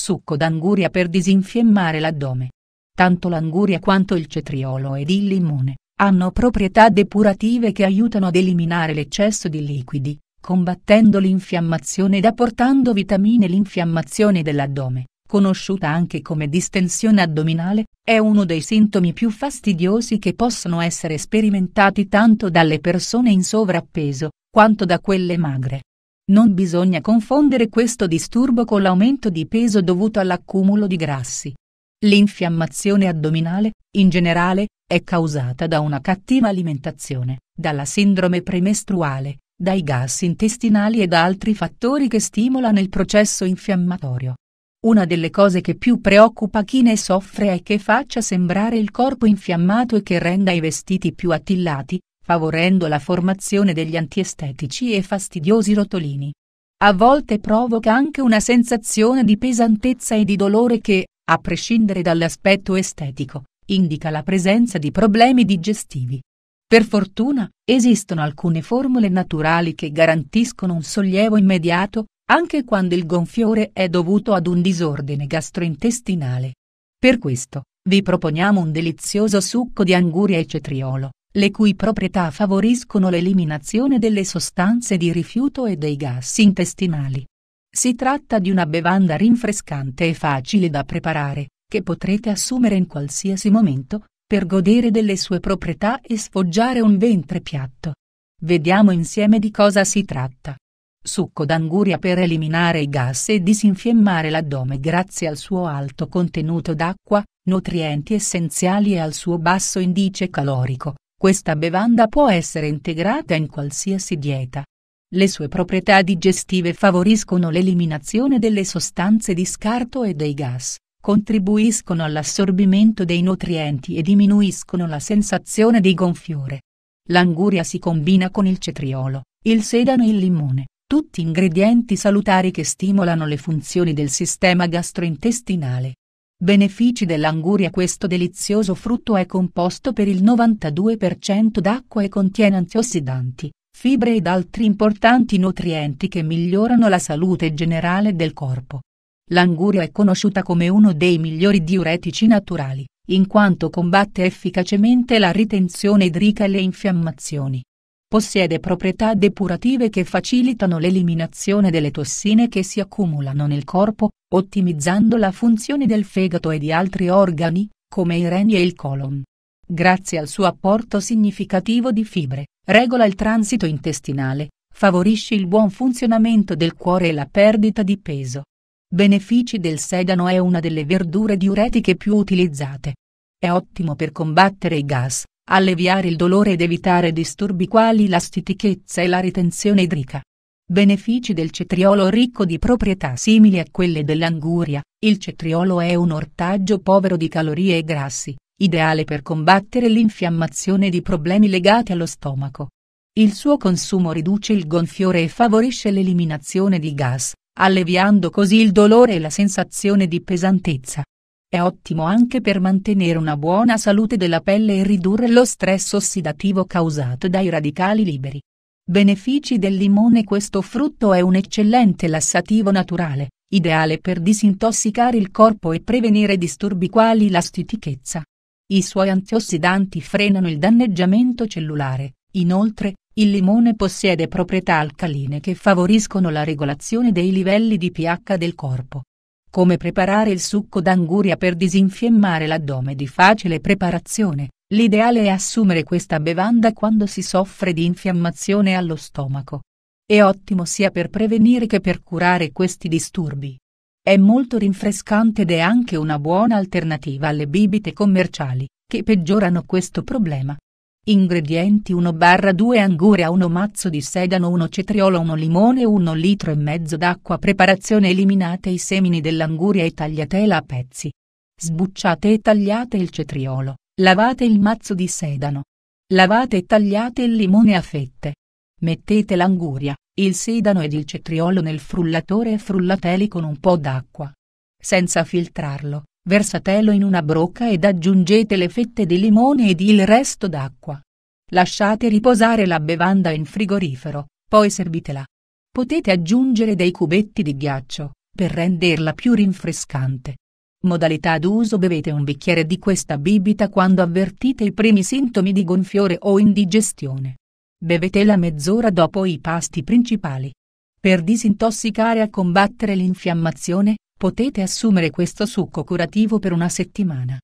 succo d'anguria per disinfiammare l'addome. Tanto l'anguria quanto il cetriolo ed il limone hanno proprietà depurative che aiutano ad eliminare l'eccesso di liquidi, combattendo l'infiammazione ed apportando vitamine. L'infiammazione dell'addome, conosciuta anche come distensione addominale, è uno dei sintomi più fastidiosi che possono essere sperimentati tanto dalle persone in sovrappeso, quanto da quelle magre. Non bisogna confondere questo disturbo con l'aumento di peso dovuto all'accumulo di grassi. L'infiammazione addominale, in generale, è causata da una cattiva alimentazione, dalla sindrome premestruale, dai gas intestinali e da altri fattori che stimolano il processo infiammatorio. Una delle cose che più preoccupa chi ne soffre è che faccia sembrare il corpo infiammato e che renda i vestiti più attillati, favorendo la formazione degli antiestetici e fastidiosi rotolini. A volte provoca anche una sensazione di pesantezza e di dolore che, a prescindere dall'aspetto estetico, indica la presenza di problemi digestivi. Per fortuna, esistono alcune formule naturali che garantiscono un sollievo immediato, anche quando il gonfiore è dovuto ad un disordine gastrointestinale. Per questo, vi proponiamo un delizioso succo di anguria e cetriolo, le cui proprietà favoriscono l'eliminazione delle sostanze di rifiuto e dei gas intestinali. Si tratta di una bevanda rinfrescante e facile da preparare, che potrete assumere in qualsiasi momento, per godere delle sue proprietà e sfoggiare un ventre piatto. Vediamo insieme di cosa si tratta. Succo d'anguria per eliminare i gas e disinfiammare l'addome grazie al suo alto contenuto d'acqua, nutrienti essenziali e al suo basso indice calorico, questa bevanda può essere integrata in qualsiasi dieta. Le sue proprietà digestive favoriscono l'eliminazione delle sostanze di scarto e dei gas, contribuiscono all'assorbimento dei nutrienti e diminuiscono la sensazione di gonfiore. L'anguria si combina con il cetriolo, il sedano e il limone, tutti ingredienti salutari che stimolano le funzioni del sistema gastrointestinale. Benefici dell'anguria Questo delizioso frutto è composto per il 92% d'acqua e contiene antiossidanti, fibre ed altri importanti nutrienti che migliorano la salute generale del corpo. L'anguria è conosciuta come uno dei migliori diuretici naturali, in quanto combatte efficacemente la ritenzione idrica e le infiammazioni. Possiede proprietà depurative che facilitano l'eliminazione delle tossine che si accumulano nel corpo, ottimizzando la funzione del fegato e di altri organi, come i reni e il colon. Grazie al suo apporto significativo di fibre, regola il transito intestinale, favorisce il buon funzionamento del cuore e la perdita di peso. Benefici del sedano è una delle verdure diuretiche più utilizzate. È ottimo per combattere i gas, alleviare il dolore ed evitare disturbi quali la stitichezza e la ritenzione idrica. Benefici del cetriolo ricco di proprietà simili a quelle dell'anguria, il cetriolo è un ortaggio povero di calorie e grassi, ideale per combattere l'infiammazione di problemi legati allo stomaco. Il suo consumo riduce il gonfiore e favorisce l'eliminazione di gas, alleviando così il dolore e la sensazione di pesantezza. È ottimo anche per mantenere una buona salute della pelle e ridurre lo stress ossidativo causato dai radicali liberi. Benefici del limone Questo frutto è un eccellente lassativo naturale, ideale per disintossicare il corpo e prevenire disturbi quali la stitichezza. I suoi antiossidanti frenano il danneggiamento cellulare, inoltre, il limone possiede proprietà alcaline che favoriscono la regolazione dei livelli di pH del corpo. Come preparare il succo d'anguria per disinfiammare l'addome di facile preparazione, l'ideale è assumere questa bevanda quando si soffre di infiammazione allo stomaco. È ottimo sia per prevenire che per curare questi disturbi. È molto rinfrescante ed è anche una buona alternativa alle bibite commerciali, che peggiorano questo problema. Ingredienti 1-2 Anguria 1 mazzo di sedano 1 cetriolo 1 limone 1 litro e mezzo d'acqua Preparazione Eliminate i semini dell'anguria e tagliatela a pezzi. Sbucciate e tagliate il cetriolo, lavate il mazzo di sedano. Lavate e tagliate il limone a fette. Mettete l'anguria, il sedano ed il cetriolo nel frullatore e frullateli con un po' d'acqua. Senza filtrarlo, versatelo in una brocca ed aggiungete le fette di limone ed il resto d'acqua. Lasciate riposare la bevanda in frigorifero, poi servitela. Potete aggiungere dei cubetti di ghiaccio, per renderla più rinfrescante. Modalità d'uso Bevete un bicchiere di questa bibita quando avvertite i primi sintomi di gonfiore o indigestione. Bevetela mezz'ora dopo i pasti principali. Per disintossicare e combattere l'infiammazione, Potete assumere questo succo curativo per una settimana.